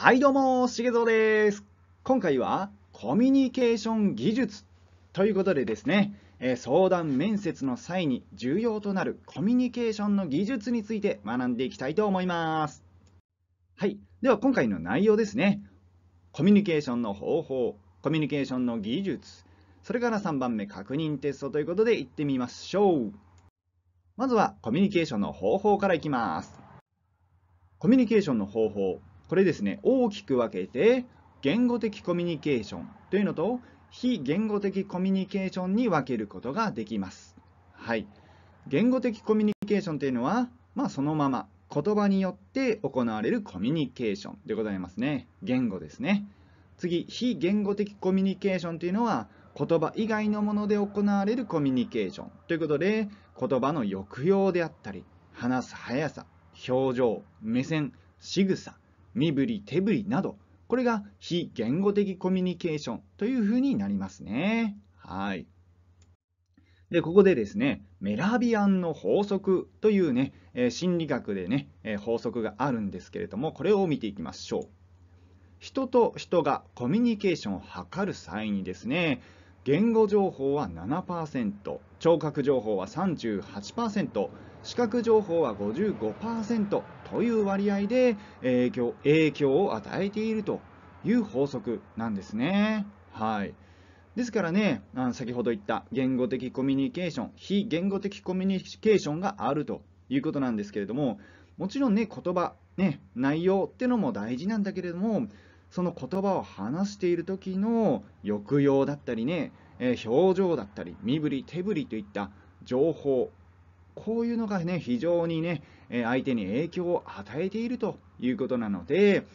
はいどうも、しげぞうです。今回はコミュニケーション技術ということでですね、え相談面接の際に重要となるコミュニケーションの技術について学んでいきたいと思います。はい、では今回の内容ですね。コミュニケーションの方法、コミュニケーションの技術、それから3番目確認テストということでいってみましょう。まずはコミュニケーションの方法からいきます。コミュニケーションの方法これですね、大きく分けて、言語的コミュニケーションというのと、非言語的コミュニケーションに分けることができます。はい。言語的コミュニケーションというのは、まあ、そのまま言葉によって行われるコミュニケーションでございますね。言語ですね。次、非言語的コミュニケーションというのは、言葉以外のもので行われるコミュニケーションということで、言葉の抑揚であったり、話す速さ、表情、目線、仕草身振り手振りなどこれが非言語的コミュニケーションというふうになりますね。はい。で、ここでですね、メラビアンの法則というね、えー、心理学でね、えー、法則があるんですけれども、これを見ていきましょう。人と人がコミュニケーションを図る際にですね、言語情報は7%、聴覚情報は38%、視覚情報は55%という割合で影響影響を与えているという法則なんですね。はいですからね先ほど言った言語的コミュニケーション非言語的コミュニケーションがあるということなんですけれどももちろんね言葉ね内容ってのも大事なんだけれどもその言葉を話している時の抑揚だったりね、え表情だったり身振り手振りといった情報こういうのがね、非常にね、相手に影響を与えているということなので、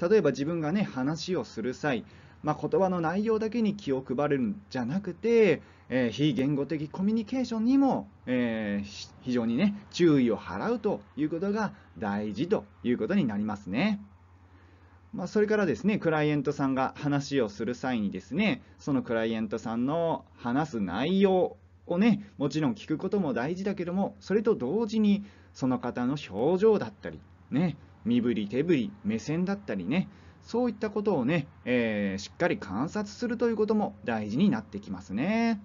例えば自分がね、話をする際、まあ、言葉の内容だけに気を配るんじゃなくて、えー、非言語的コミュニケーションにも、えー、非常にね、注意を払うということが大事ということになりますね。まあ、それからですね、クライエントさんが話をする際にですね、そのクライエントさんの話す内容をねもちろん聞くことも大事だけどもそれと同時にその方の表情だったりね身振り手振り目線だったりねそういったことをね、えー、しっかり観察するということも大事になってきますね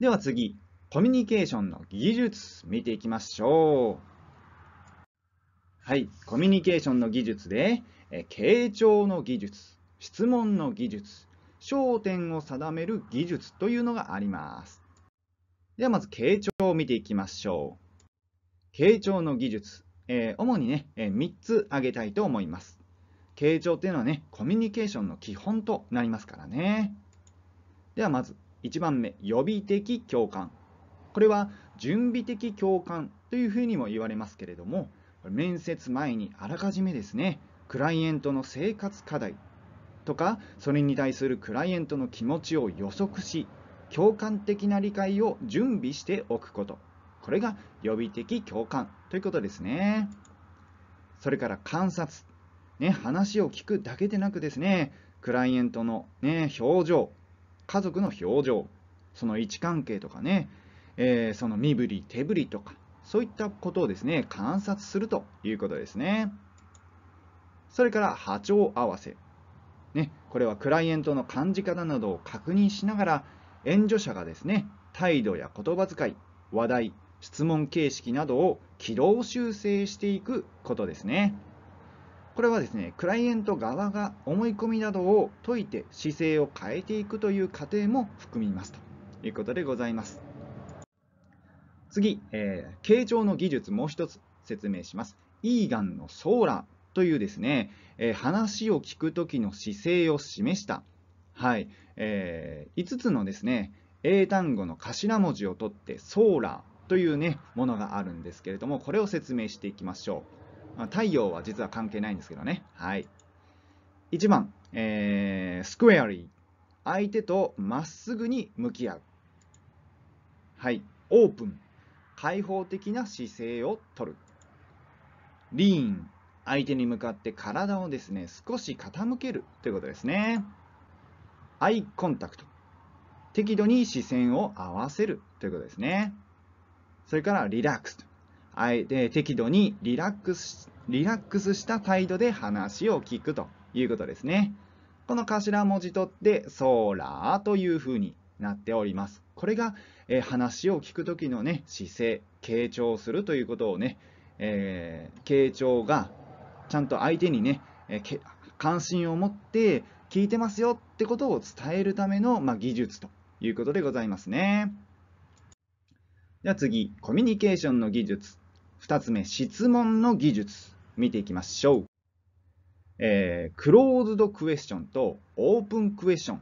では次コミュニケーションの技術見ていきましょうはいコミュニケーションの技術で、え傾聴の技術質問の技術焦点を定める技術というのがあります。ではまず傾聴を見ていきましょう。傾聴の技術、えー、主にね、えー、3つ挙げたいと思います。傾聴っていうのはね、コミュニケーションの基本となりますからね。ではまず1番目、予備的共感。これは準備的共感というふうにも言われますけれども、面接前にあらかじめですね、クライエントの生活課題とかそれに対するクライエントの気持ちを予測し共感的な理解を準備しておくことこれが予備的共感ということですねそれから観察、ね、話を聞くだけでなくですねクライエントの、ね、表情家族の表情その位置関係とかね、えー、その身振り手振りとかそういったことをですね観察するということですねそれから波長合わせこれはクライエントの感じ方などを確認しながら、援助者がですね、態度や言葉遣い、話題、質問形式などを軌道修正していくことですね。これはですね、クライエント側が思い込みなどを解いて姿勢を変えていくという過程も含みますということでございます。次、えー、形状の技術もう一つ説明します。イーガンのソーラー。というですね、えー、話を聞くときの姿勢を示した、はいえー、5つのですね英単語の頭文字を取ってソーラーというねものがあるんですけれどもこれを説明していきましょう太陽は実は関係ないんですけどね、はい、1番、えー、スクエアリー相手とまっすぐに向き合うはいオープン開放的な姿勢をとるリーン相手に向かって体をですね、少し傾けるということですね。アイコンタクト。適度に視線を合わせるということですね。それからリラックス。適度にリラックスリラックスした態度で話を聞くということですね。この頭文字取って、ソーラーというふうになっております。これが、え話を聞くときのね、姿勢、傾聴するということをね、えー、傾聴がちゃんと相手にね、えー、関心を持って聞いてますよってことを伝えるための、まあ、技術ということでございますね。では次、コミュニケーションの技術。2つ目、質問の技術。見ていきましょう。えー、クローズドクエスチョンとオープンクエスチョンっ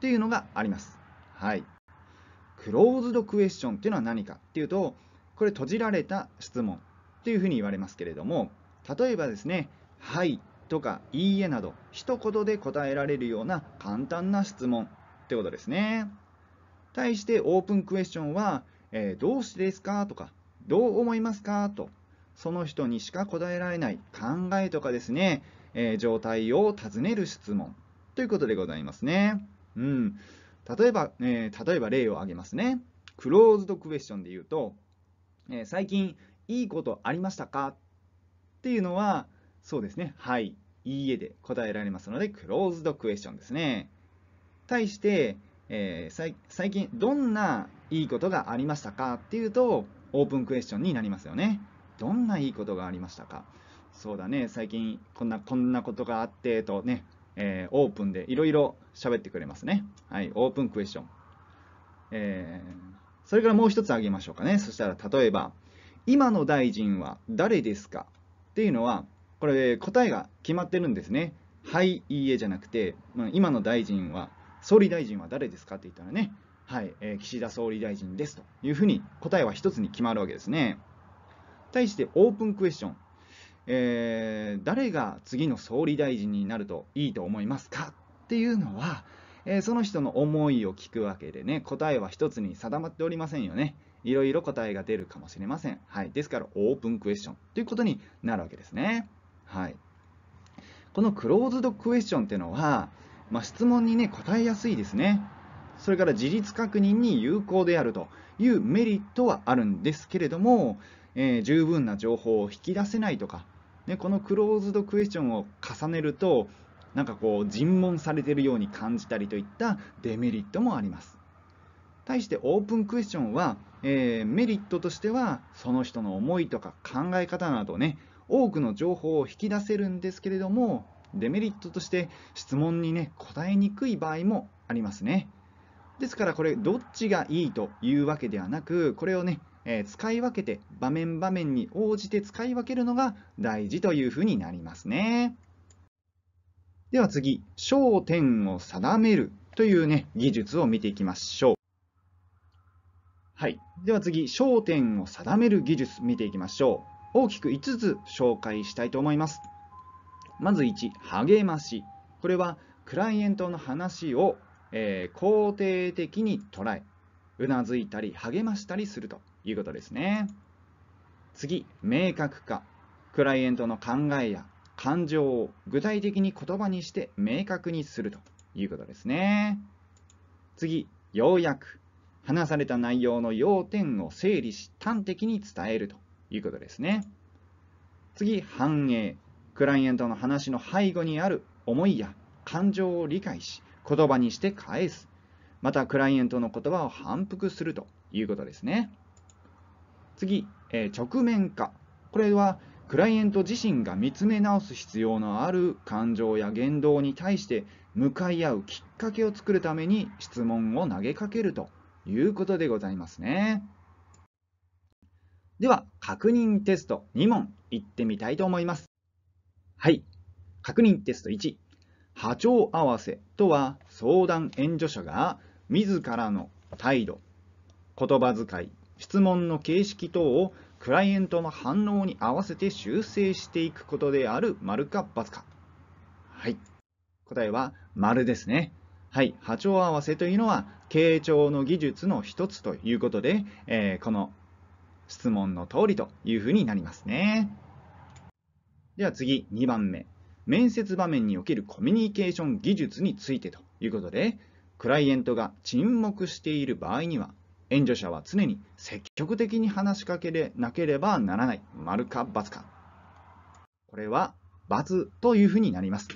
ていうのがあります。はい。クローズドクエスチョンっていうのは何かっていうと、これ閉じられた質問っていうふうに言われますけれども、例えばですね「はい」とか「いいえ」など一言で答えられるような簡単な質問ってことですね対してオープンクエスチョンは「えー、どうしてですか?」とか「どう思いますか?」とその人にしか答えられない考えとかですね、えー、状態を尋ねる質問ということでございますね。うん、例えば、えー、例えば例を挙げますね。クローズドクエスチョンで言うと、えー、最近いいことありましたかっていうのは、そうですね。はい。いいえで答えられますので、クローズドクエスチョンですね。対して、えー、最近どんないいことがありましたかっていうと、オープンクエスチョンになりますよね。どんないいことがありましたかそうだね、最近こんな、こんなことがあってとね、えー、オープンでいろいろ喋ってくれますね。はい、オープンクエスチョン。えー、それからもう一つ挙げましょうかね。そしたら、例えば、今の大臣は誰ですかっていうのはこれ答えが決まってるんですねはいいいえじゃなくて、まあ、今の大臣は総理大臣は誰ですかって言ったらねはい、えー、岸田総理大臣ですというふうに答えは1つに決まるわけですね対してオープンクエスチョン、えー、誰が次の総理大臣になるといいと思いますかっていうのは、えー、その人の思いを聞くわけでね答えは1つに定まっておりませんよねいろいろ答えが出るかもしれません。はい、ですから、オープンクエスチョンということになるわけですね。はい、このクローズドクエスチョンというのは、まあ、質問にね、答えやすいですね。それから自立確認に有効であるというメリットはあるんですけれども、えー、十分な情報を引き出せないとか、ね、このクローズドクエスチョンを重ねると、なんかこう尋問されているように感じたりといったデメリットもあります。対してオープンクエスチョンは、えー、メリットとしてはその人の思いとか考え方などね多くの情報を引き出せるんですけれどもデメリットとして質問にね答えにくい場合もありますねですからこれどっちがいいというわけではなくこれをね、えー、使い分けて場面場面に応じて使い分けるのが大事というふうになりますねでは次焦点を定めるというね技術を見ていきましょうはい、では次焦点を定める技術見ていきましょう大きく5つ紹介したいと思いますまず1励ましこれはクライエントの話を、えー、肯定的に捉えうなずいたり励ましたりするということですね次明確化クライエントの考えや感情を具体的に言葉にして明確にするということですね次要約話された内容の要点を整理し端的に伝えるということですね次反映クライアントの話の背後にある思いや感情を理解し言葉にして返すまたクライアントの言葉を反復するということですね次、えー、直面化これはクライアント自身が見つめ直す必要のある感情や言動に対して向かい合うきっかけを作るために質問を投げかけるということでございますね。では、確認テスト2問いってみたいと思います。はい。確認テスト1。波長合わせとは、相談援助者が自らの態度、言葉遣い、質問の形式等をクライエントの反応に合わせて修正していくことである丸か×か。はい。答えは丸ですね。はい、波長合わせというのは傾聴の技術の一つということで、えー、この質問の通りというふうになりますね。では次、2番目。面接場面におけるコミュニケーション技術についてということで、クライエントが沈黙している場合には、援助者は常に積極的に話しかけなければならない。丸か×か。これは×というふうになります。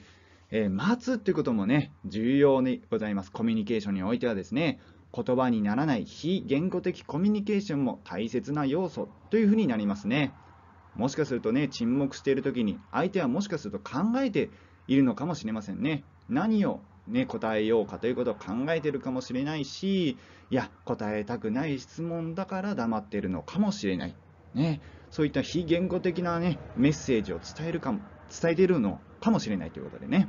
えー、待つっていうこともね、重要にございます。コミュニケーションにおいてはですね、言葉にならない非言語的コミュニケーションも大切な要素というふうになりますね。もしかするとね、沈黙している時に、相手はもしかすると考えているのかもしれませんね。何をね、答えようかということを考えているかもしれないし、いや、答えたくない質問だから黙っているのかもしれない。ね、そういった非言語的な、ね、メッセージを伝えるかも伝えているのかもしれないということでね、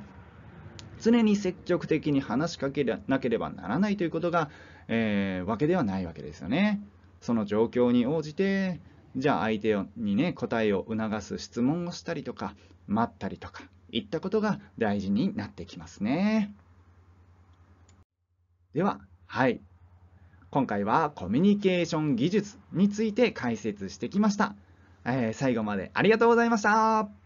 常に積極的に話しかけなければならないということが、えー、わけではないわけですよね。その状況に応じて、じゃあ相手にね、答えを促す質問をしたりとか、待ったりとか、いったことが大事になってきますね。では、はい。今回はコミュニケーション技術について解説してきました。えー、最後までありがとうございました。